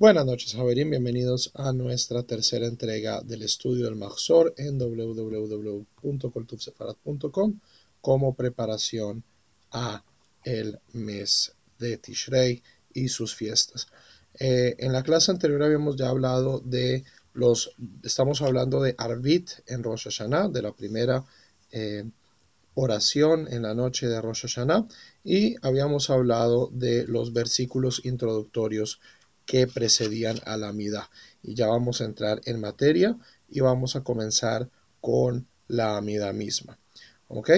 Buenas noches, Javerín. Bienvenidos a nuestra tercera entrega del estudio del maxor en www.coltufsefarat.com como preparación a el mes de Tishrei y sus fiestas. Eh, en la clase anterior habíamos ya hablado de los, estamos hablando de Arvit en Rosh Hashanah, de la primera eh, oración en la noche de Rosh Hashanah, y habíamos hablado de los versículos introductorios que precedían a la amida Y ya vamos a entrar en materia y vamos a comenzar con la amida misma. ¿Ok?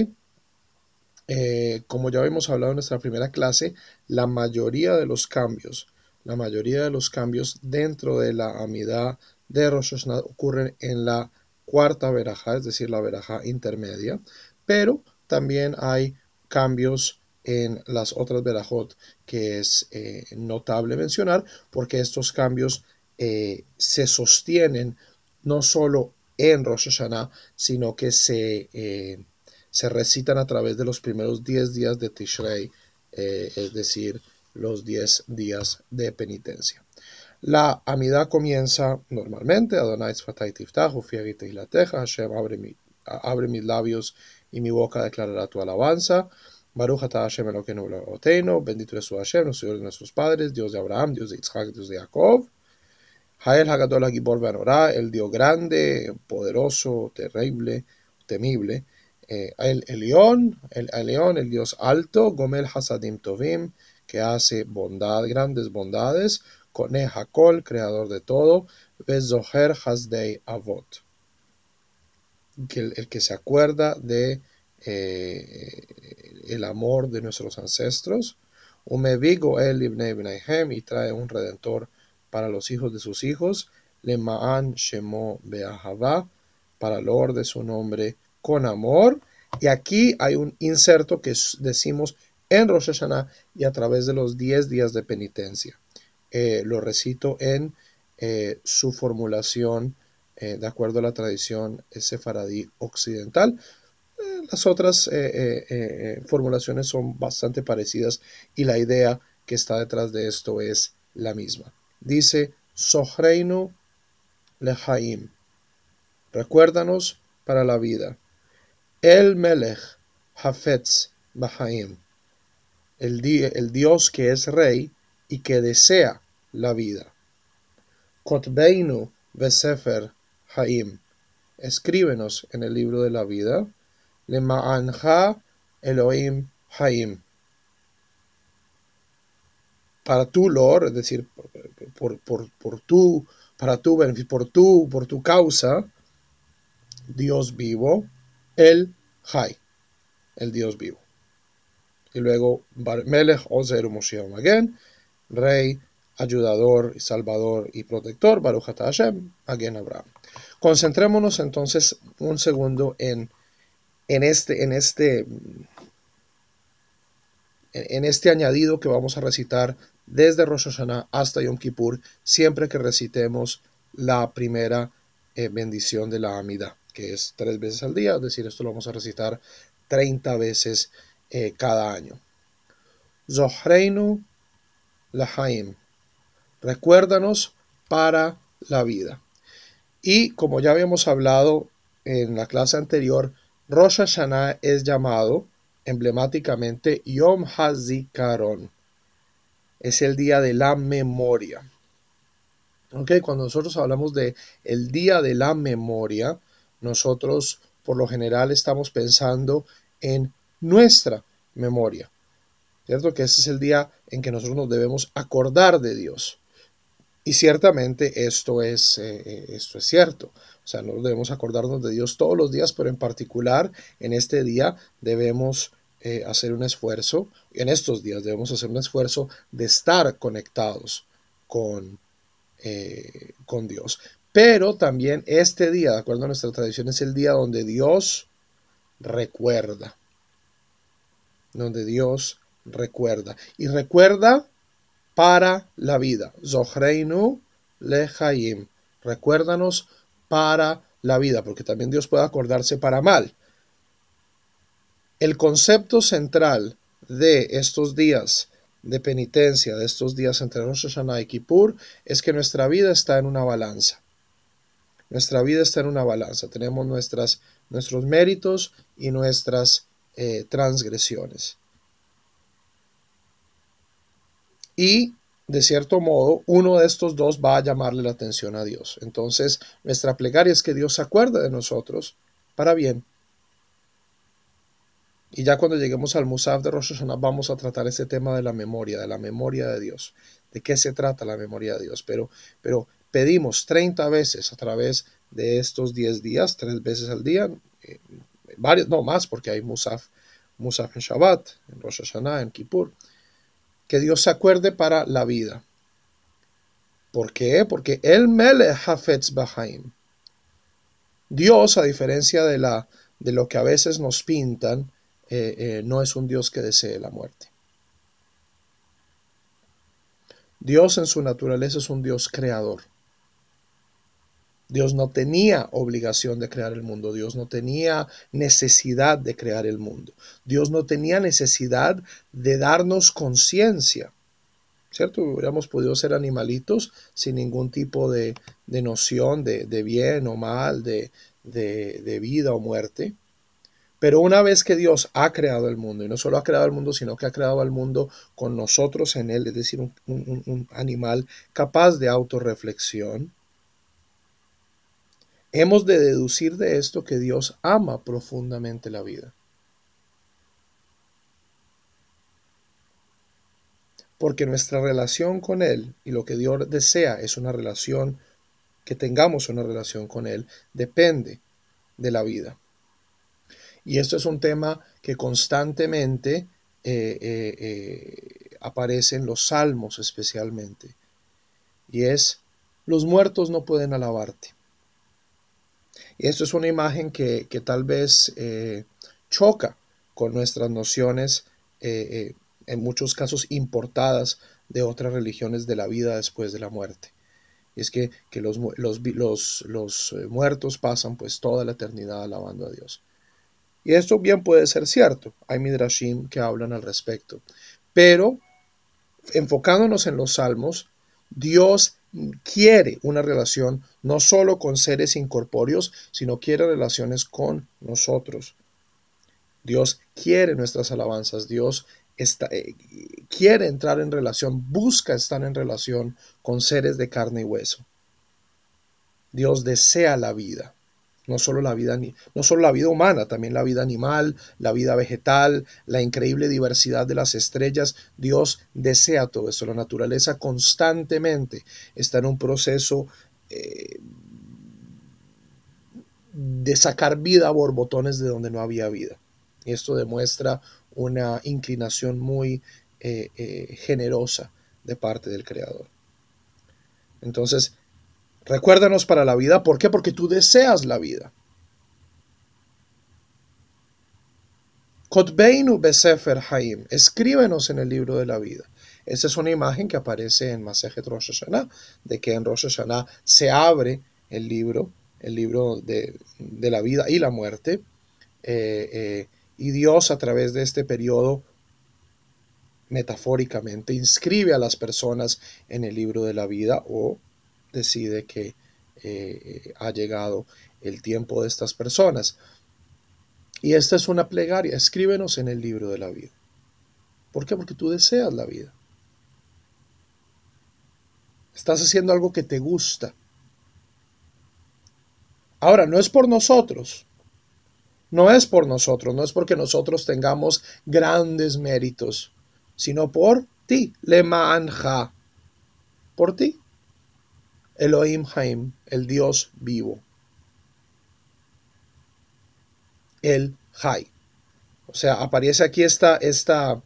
Eh, como ya habíamos hablado en nuestra primera clase, la mayoría de los cambios, la mayoría de los cambios dentro de la amida de Rosh ocurren en la cuarta veraja, es decir, la veraja intermedia, pero también hay cambios en las otras Berajot, que es eh, notable mencionar, porque estos cambios eh, se sostienen no solo en Rosh Hashanah, sino que se, eh, recitan a través de los primeros 10 días de Tishrei, es decir, los 10 días de penitencia. La amidad comienza normalmente, Adonai Tiftah, Hashem, abre, mi, abre mis labios y mi boca declarará tu alabanza. Baruch Hashem bendito es Hashem, los Señor de nuestros padres, Dios de Abraham, Dios de Isaac, Dios de Jacob. Jael Hagadol Hagibor hora el Dios grande, poderoso, terrible, temible. Eh, el león, el Elión, el Dios alto, Gomel Hasadim Tovim, que hace bondad, grandes bondades. Kone creador de todo. Bezoher Hasdei Avot. el que se acuerda de eh, el amor de nuestros ancestros. Umevigo el y trae un redentor para los hijos de sus hijos. Le ma'an shemo Beahava, para Lord de su nombre con amor. Y aquí hay un inserto que decimos en Rosh Hashanah y a través de los 10 días de penitencia. Eh, lo recito en eh, su formulación de acuerdo a la tradición sefaradí occidental las otras eh, eh, eh, formulaciones son bastante parecidas y la idea que está detrás de esto es la misma. Dice Sohreinu Lehaim, recuérdanos para la vida. El Melech Hafetz Bahaim, el, el Dios que es rey y que desea la vida. Kotbeinu Besefer Haim, escríbenos en el libro de la vida. Elohim Haim. Para tu Lord, es decir, por, por, por tu, beneficio, por tu, por tu causa, Dios vivo, el hay el Dios vivo. Y luego Melech Ozer Moshiach Rey, ayudador, salvador y protector, Baruch Hashem, again Abraham. Concentrémonos entonces un segundo en en este, en este, en este añadido que vamos a recitar desde Rosh Hashanah hasta Yom Kippur, siempre que recitemos la primera eh, bendición de la Amida, que es tres veces al día, es decir, esto lo vamos a recitar 30 veces eh, cada año. Zohreinu Lahaim, recuérdanos para la vida. Y como ya habíamos hablado en la clase anterior, Rosh Hashanah es llamado emblemáticamente Yom HaZikaron. Es el día de la memoria. aunque cuando nosotros hablamos de el día de la memoria, nosotros por lo general estamos pensando en nuestra memoria. ¿Cierto? Que ese es el día en que nosotros nos debemos acordar de Dios. Y ciertamente esto es, eh, esto es cierto. O sea, no debemos acordarnos de Dios todos los días, pero en particular en este día debemos eh, hacer un esfuerzo, en estos días debemos hacer un esfuerzo de estar conectados con, eh, con Dios. Pero también este día, de acuerdo a nuestra tradición, es el día donde Dios recuerda. Donde Dios recuerda. Y recuerda para la vida. Zohreinu lehaim. Recuérdanos para la vida, porque también Dios puede acordarse para mal. El concepto central de estos días de penitencia, de estos días entre nosotros Hashanah y Kippur, es que nuestra vida está en una balanza. Nuestra vida está en una balanza. Tenemos nuestros méritos y nuestras eh, transgresiones. y de cierto modo, uno de estos dos va a llamarle la atención a Dios. Entonces, nuestra plegaria es que Dios se acuerde de nosotros para bien. Y ya cuando lleguemos al Musaf de Rosh Hashanah vamos a tratar ese tema de la memoria, de la memoria de Dios. ¿De qué se trata la memoria de Dios? Pero, pero pedimos 30 veces a través de estos 10 días, tres veces al día, eh, varios, no más, porque hay Musaf, Musaf en Shabbat, en Rosh Hashanah, en Kippur que Dios se acuerde para la vida. ¿Por qué? Porque el Mele Hafetz Dios, a diferencia de, la, de lo que a veces nos pintan, eh, eh, no es un Dios que desee la muerte. Dios en su naturaleza es un Dios creador. Dios no tenía obligación de crear el mundo, Dios no tenía necesidad de crear el mundo, Dios no tenía necesidad de darnos conciencia, ¿cierto? Hubiéramos podido ser animalitos sin ningún tipo de, noción de, bien o mal, de, vida o muerte. Pero una vez que Dios ha creado el mundo, y no solo ha creado el mundo, sino que ha creado el mundo con nosotros en él, es decir, un, un animal capaz de autorreflexión, Hemos de deducir de esto que Dios ama profundamente la vida. Porque nuestra relación con Él y lo que Dios desea es una relación, que tengamos una relación con Él, depende de la vida. Y esto es un tema que constantemente eh, eh, eh, aparece en los salmos especialmente. Y es, los muertos no pueden alabarte y esto es una imagen que, tal vez eh, choca con nuestras nociones, eh, eh, en muchos casos importadas de otras religiones de la vida después de la muerte. es que, que los, los, muertos pasan pues toda la eternidad alabando a Dios. Y esto bien puede ser cierto, hay midrashim que hablan al respecto, pero enfocándonos en los salmos, Dios quiere una relación no solo con seres incorpóreos, sino quiere relaciones con nosotros. Dios quiere nuestras alabanzas, Dios eh, quiere entrar en relación, busca estar en relación con seres de carne y hueso. Dios desea la vida no solo la vida no la vida humana, también la vida animal, la vida vegetal, la increíble diversidad de las estrellas. Dios desea todo eso. La naturaleza constantemente está en un proceso eh, de sacar vida a borbotones de donde no había vida. Y esto demuestra una inclinación muy eh, eh, generosa de parte del Creador. Entonces, Recuérdanos para la vida. ¿Por qué? Porque tú deseas la vida. Kotbeinu Besefer Haim. Escríbenos en el libro de la vida. Esa es una imagen que aparece en Masejet Rosh Hashanah, de que en Rosh Hashanah se abre el libro, el libro de, la vida y la muerte. Eh, eh, y Dios a través de este periodo metafóricamente inscribe a las personas en el libro de la vida o decide que eh, ha llegado el tiempo de estas personas. Y esta es una plegaria. Escríbenos en el libro de la vida. ¿Por qué? Porque tú deseas la vida. Estás haciendo algo que te gusta. Ahora, no es por nosotros. No es por nosotros, no es porque nosotros tengamos grandes méritos, sino por ti, le manja, por ti. Elohim Haim, el Dios vivo. El Jai. O sea, aparece aquí esta, esta,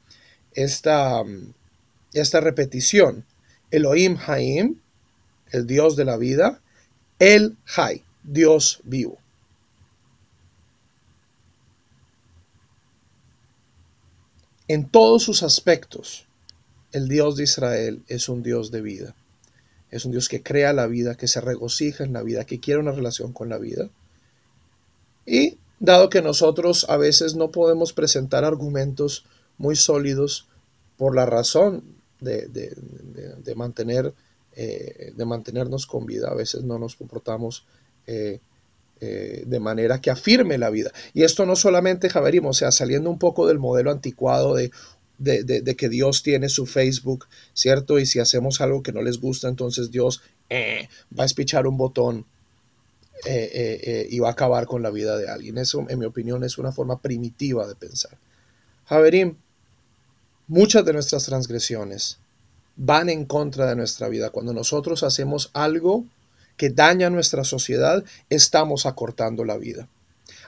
esta, um, esta repetición. Elohim Haim, el Dios de la vida. El Jai, Dios vivo. En todos sus aspectos, el Dios de Israel es un Dios de vida. Es un Dios que crea la vida, que se regocija en la vida, que quiere una relación con la vida. Y dado que nosotros a veces no podemos presentar argumentos muy sólidos por la razón de, mantener, eh, de mantenernos con vida, a veces no nos comportamos eh, eh, de manera que afirme la vida. Y esto no solamente, Javerim, o sea, saliendo un poco del modelo anticuado de de, que Dios tiene su Facebook, ¿cierto? Y si hacemos algo que no les gusta, entonces Dios eh, va a espichar un botón eh, eh, y va a acabar con la vida de alguien. Eso, en mi opinión, es una forma primitiva de pensar. Javerín, muchas de nuestras transgresiones van en contra de nuestra vida. Cuando nosotros hacemos algo que daña nuestra sociedad, estamos acortando la vida.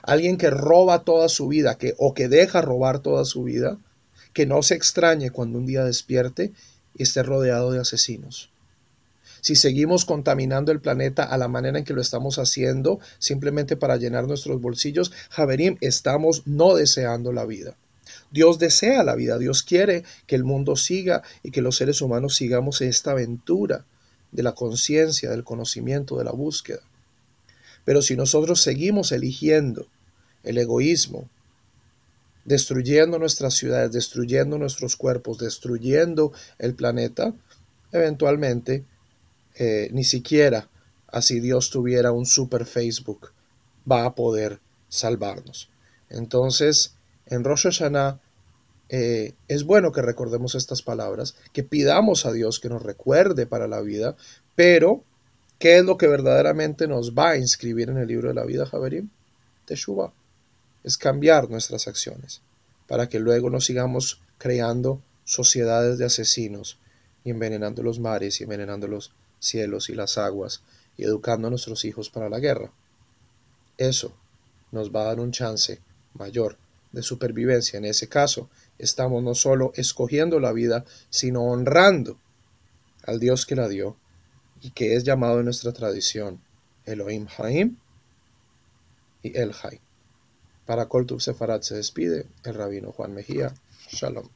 Alguien que roba toda su vida que, o que deja robar toda su vida, que no se extrañe cuando un día despierte y esté rodeado de asesinos. Si seguimos contaminando el planeta a la manera en que lo estamos haciendo, simplemente para llenar nuestros bolsillos, Javerim, estamos no deseando la vida. Dios desea la vida, Dios quiere que el mundo siga y que los seres humanos sigamos esta aventura de la conciencia, del conocimiento, de la búsqueda. Pero si nosotros seguimos eligiendo el egoísmo, destruyendo nuestras ciudades, destruyendo nuestros cuerpos, destruyendo el planeta, eventualmente eh, ni siquiera así Dios tuviera un super Facebook va a poder salvarnos. Entonces, en Rosh Hashanah eh, es bueno que recordemos estas palabras, que pidamos a Dios que nos recuerde para la vida, pero ¿qué es lo que verdaderamente nos va a inscribir en el libro de la vida, Javerim? Teshuvah es cambiar nuestras acciones, para que luego no sigamos creando sociedades de asesinos y envenenando los mares y envenenando los cielos y las aguas y educando a nuestros hijos para la guerra. Eso nos va a dar un chance mayor de supervivencia. En ese caso, estamos no solo escogiendo la vida, sino honrando al Dios que la dio y que es llamado en nuestra tradición Elohim Haim y El Haim. Para Coltub Sefarat se despide el rabino Juan Mejía. Shalom.